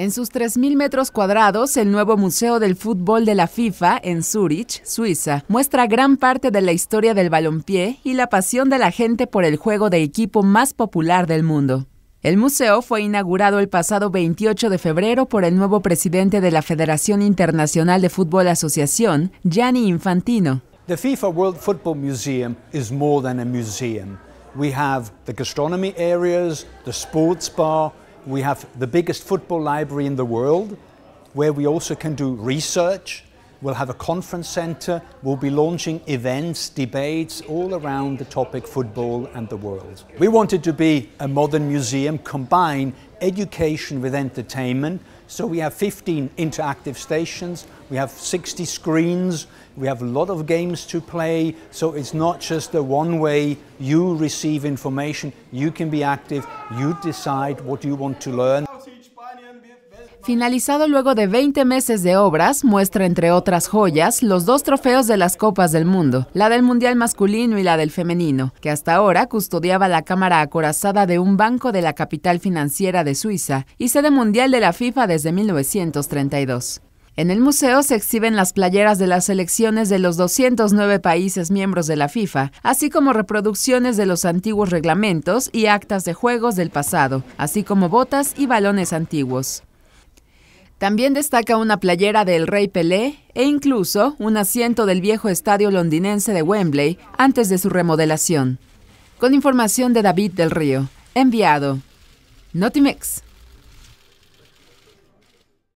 En sus 3.000 metros cuadrados, el nuevo Museo del Fútbol de la FIFA en Zurich, Suiza, muestra gran parte de la historia del balompié y la pasión de la gente por el juego de equipo más popular del mundo. El museo fue inaugurado el pasado 28 de febrero por el nuevo presidente de la Federación Internacional de Fútbol Asociación, Gianni Infantino. The FIFA World Football Museum is more than a museum. We have the gastronomy areas, the sports bar, we have the biggest football library in the world where we also can do research. We'll have a conference center. We'll be launching events, debates all around the topic football and the world. We wanted to be a modern museum, combine education with entertainment so we have 15 interactive stations, we have 60 screens, we have a lot of games to play, so it's not just the one way you receive information, you can be active, you decide what you want to learn. Finalizado luego de 20 meses de obras, muestra entre otras joyas los dos trofeos de las Copas del Mundo, la del Mundial Masculino y la del Femenino, que hasta ahora custodiaba la cámara acorazada de un banco de la capital financiera de Suiza y sede mundial de la FIFA desde 1932. En el museo se exhiben las playeras de las selecciones de los 209 países miembros de la FIFA, así como reproducciones de los antiguos reglamentos y actas de juegos del pasado, así como botas y balones antiguos. También destaca una playera del Rey Pelé e incluso un asiento del viejo estadio londinense de Wembley antes de su remodelación. Con información de David del Río, enviado Notimex.